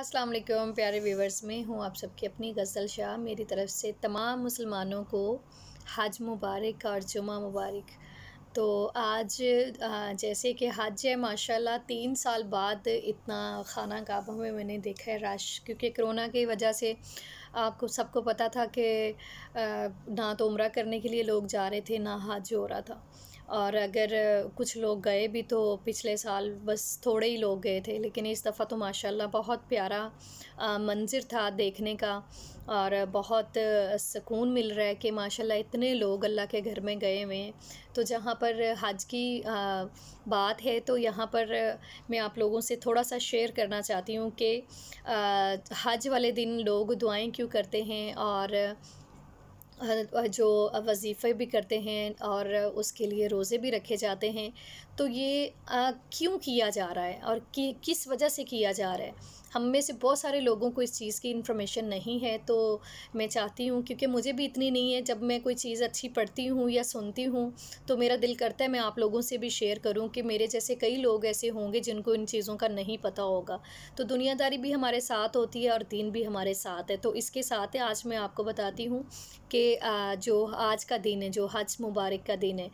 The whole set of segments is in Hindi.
अस्सलाम वालेकुम प्यारे व्यूवर्स में हूँ आप सबकी अपनी गज़ल शाह मेरी तरफ़ से तमाम मुसलमानों को हज मुबारक और जुमा मुबारक तो आज जैसे कि हज है माशाल्लाह तीन साल बाद इतना खाना काबा में मैंने देखा है रश क्योंकि कोरोना की वजह से आपको सबको पता था कि ना तो उम्र करने के लिए लोग जा रहे थे ना हज हो रहा था और अगर कुछ लोग गए भी तो पिछले साल बस थोड़े ही लोग गए थे लेकिन इस दफ़ा तो माशाल्लाह बहुत प्यारा मंज़र था देखने का और बहुत सुकून मिल रहा है कि माशाल्लाह इतने लोग अल्लाह के घर में गए हुए हैं तो जहाँ पर हज की बात है तो यहाँ पर मैं आप लोगों से थोड़ा सा शेयर करना चाहती हूँ कि हज वाले दिन लोग दुआएं क्यों करते हैं और जो वजीफ़े भी करते हैं और उसके लिए रोज़े भी रखे जाते हैं तो ये क्यों किया जा रहा है और कि, किस वजह से किया जा रहा है हम में से बहुत सारे लोगों को इस चीज़ की इन्फॉर्मेशन नहीं है तो मैं चाहती हूँ क्योंकि मुझे भी इतनी नहीं है जब मैं कोई चीज़ अच्छी पढ़ती हूँ या सुनती हूँ तो मेरा दिल करता है मैं आप लोगों से भी शेयर करूँ कि मेरे जैसे कई लोग ऐसे होंगे जिनको इन चीज़ों का नहीं पता होगा तो दुनियादारी भी हमारे साथ होती है और दिन भी हमारे साथ है तो इसके साथ है आज मैं आपको बताती हूँ कि जो आज का दिन है जो हज मुबारक का दिन है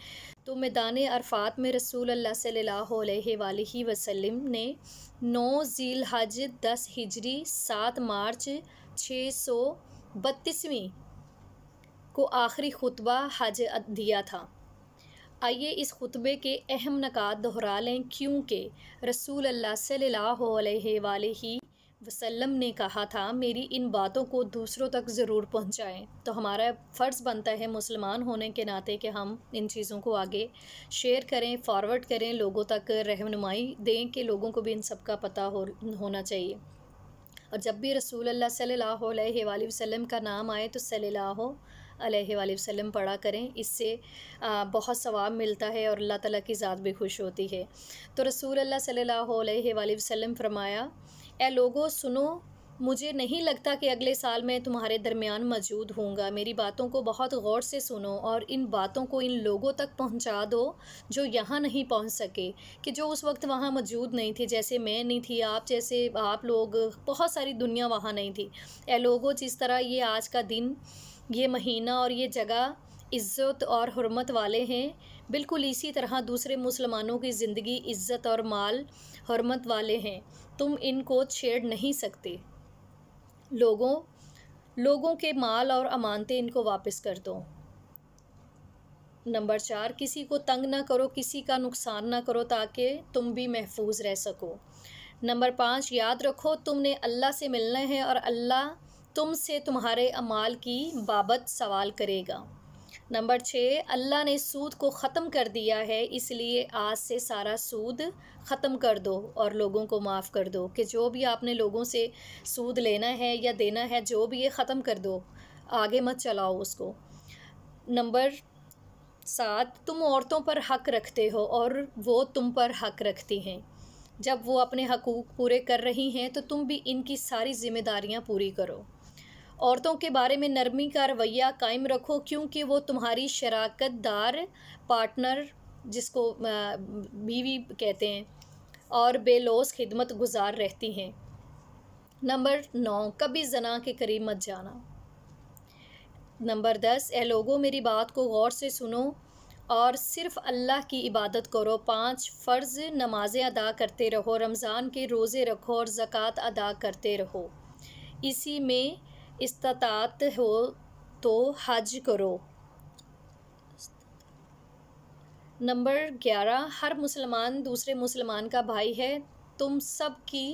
तो मैदान अरफात में रसूल अल्लाह सल्लल्लाहु अलैहि वसल्लम ने नौ जील हज दस हिजरी सात मार्च छः सौ बत्तीसवीं को आखिरी खुतबा हज दिया था आइए इस खुतबे के अहम नकात दोहरा लें क्योंकि रसूल अल्लाह सल्लल्लाहु अलैहि वसल्लम ने कहा था मेरी इन बातों को दूसरों तक ज़रूर पहुंचाएं तो हमारा फ़र्ज़ बनता है मुसलमान होने के नाते कि हम इन चीज़ों को आगे शेयर करें फॉरवर्ड करें लोगों तक रहनुमाई दें कि लोगों को भी इन सब का पता हो होना चाहिए और जब भी रसूल अल्लाह सल्लल्लाहु अलैहि वसल्लम का नाम आए तो सल्लल्लाहु अलैहि वसल्लम पढ़ा करें इससे बहुत सवाब मिलता है और अल्लाह ताला की ज़ात भी खुश होती है तो रसूल अल्लाह सल्लल्लाहु अलैहि वसल्लम फरमाया ए लोगो सुनो मुझे नहीं लगता कि अगले साल मैं तुम्हारे दरमियान मौजूद होऊंगा मेरी बातों को बहुत गौर से सुनो और इन बातों को इन लोगों तक पहुंचा दो जो यहाँ नहीं पहुंच सके कि जो उस वक्त वहाँ मौजूद नहीं थे जैसे मैं नहीं थी आप जैसे आप लोग बहुत सारी दुनिया वहाँ नहीं थी ए लोगों जिस तरह ये आज का दिन ये महीना और ये जगह इज़्ज़त और हरमत वाले हैं बिल्कुल इसी तरह दूसरे मुसलमानों की ज़िंदगी इज़्ज़त और माल हरमत वाले हैं तुम इनको छेड़ नहीं सकते लोगों लोगों के माल और अमानतें इनको वापस कर दो नंबर चार किसी को तंग ना करो किसी का नुकसान ना करो ताकि तुम भी महफूज रह सको नंबर पाँच याद रखो तुमने अल्लाह से मिलना है और अल्लाह तुमसे तुम्हारे अमाल की बाबत सवाल करेगा नंबर छः अल्लाह ने सूद को ख़त्म कर दिया है इसलिए आज से सारा सूद ख़त्म कर दो और लोगों को माफ़ कर दो कि जो भी आपने लोगों से सूद लेना है या देना है जो भी ये ख़त्म कर दो आगे मत चलाओ उसको नंबर सात तुम औरतों पर हक रखते हो और वो तुम पर हक रखती हैं जब वो अपने हकूक़ पूरे कर रही हैं तो तुम भी इनकी सारी ज़िम्मेदारियाँ पूरी करो औरतों के बारे में नरमी का रवैया कायम रखो क्योंकि वो तुम्हारी शराकत दार पार्टनर जिसको बीवी कहते हैं और बेलोस खिदमत गुजार रहती हैं नंबर नौ कभी जना के करीब मत जाना नंबर दस ए लोगों मेरी बात को गौर से सुनो और सिर्फ अल्लाह की इबादत करो पांच फ़र्ज़ नमाज़ें अदा करते रहो रमज़ान के रोज़े रखो और ज़क़़त अदा करते रहो इसी में इस्तात हो तो हज करो नंबर ग्यारह हर मुसलमान दूसरे मुसलमान का भाई है तुम सब की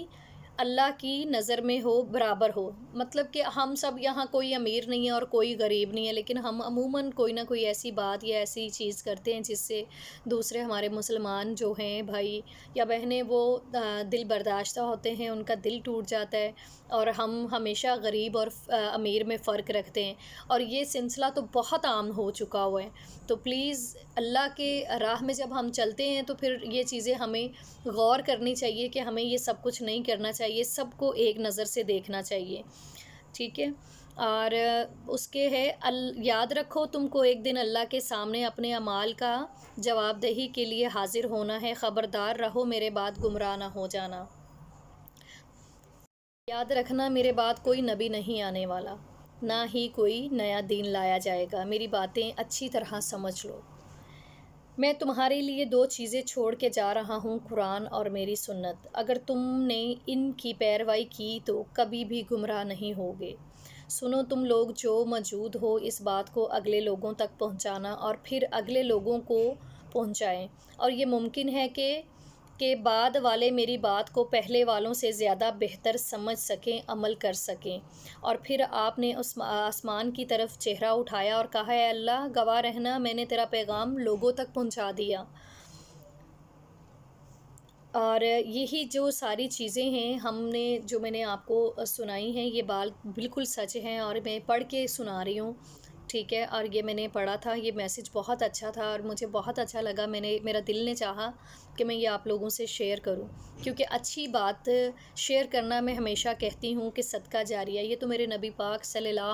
अल्लाह की नज़र में हो बराबर हो मतलब कि हम सब यहाँ कोई अमीर नहीं है और कोई गरीब नहीं है लेकिन हम अमूमन कोई ना कोई ऐसी बात या ऐसी चीज़ करते हैं जिससे दूसरे हमारे मुसलमान जो हैं भाई या बहनें वो दिल बर्दाश्त होते हैं उनका दिल टूट जाता है और हम हमेशा गरीब और अमीर में फ़र्क रखते हैं और ये सिलसिला तो बहुत आम हो चुका हुआ है तो प्लीज़ अल्लाह के राह में जब हम चलते हैं तो फिर ये चीज़ें हमें गौर करनी चाहिए कि हमें ये सब कुछ नहीं करना चाहिए चाहिए सबको एक नज़र से देखना चाहिए ठीक है और उसके है अल याद रखो तुमको एक दिन अल्लाह के सामने अपने अमाल का जवाबदेही के लिए हाजिर होना है ख़बरदार रहो मेरे बाद गुमराह ना हो जाना याद रखना मेरे बाद कोई नबी नहीं आने वाला ना ही कोई नया दिन लाया जाएगा मेरी बातें अच्छी तरह समझ लो मैं तुम्हारे लिए दो चीज़ें छोड़ के जा रहा हूँ कुरान और मेरी सुन्नत अगर तुमने इनकी पैरवाई की तो कभी भी गुमराह नहीं होगे सुनो तुम लोग जो मौजूद हो इस बात को अगले लोगों तक पहुँचाना और फिर अगले लोगों को पहुँचाएँ और ये मुमकिन है कि कि बाद वाले मेरी बात को पहले वालों से ज़्यादा बेहतर समझ सकें अमल कर सकें और फिर आपने उस आसमान की तरफ चेहरा उठाया और कहा है अल्लाह गवाह रहना मैंने तेरा पैगाम लोगों तक पहुंचा दिया और यही जो सारी चीज़ें हैं हमने जो मैंने आपको सुनाई हैं ये बाल बिल्कुल सच हैं और मैं पढ़ के सुना रही हूँ ठीक है और ये मैंने पढ़ा था ये मैसेज बहुत अच्छा था और मुझे बहुत अच्छा लगा मैंने मेरा दिल ने चाहा कि मैं ये आप लोगों से शेयर करूं क्योंकि अच्छी बात शेयर करना मैं हमेशा कहती हूँ कि सदका जारी है ये तो मेरे नबी पाक सल्ला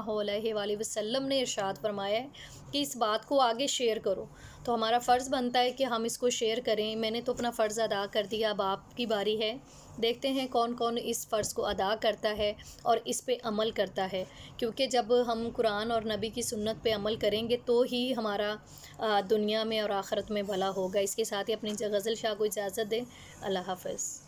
वसल्लम ने इरशाद फरमाया है कि इस बात को आगे शेयर करो तो हमारा फ़र्ज़ बनता है कि हम इसको शेयर करें मैंने तो अपना फ़र्ज़ अदा कर दिया अब आपकी बारी है देखते हैं कौन कौन इस फ़र्ज़ को अदा करता है और इस पे अमल करता है क्योंकि जब हम कुरान और नबी की सुन्नत पे अमल करेंगे तो ही हमारा दुनिया में और आखरत में भला होगा इसके साथ ही अपनी गज़ल शाह को इजाज़त दें अल्लाह हाफ़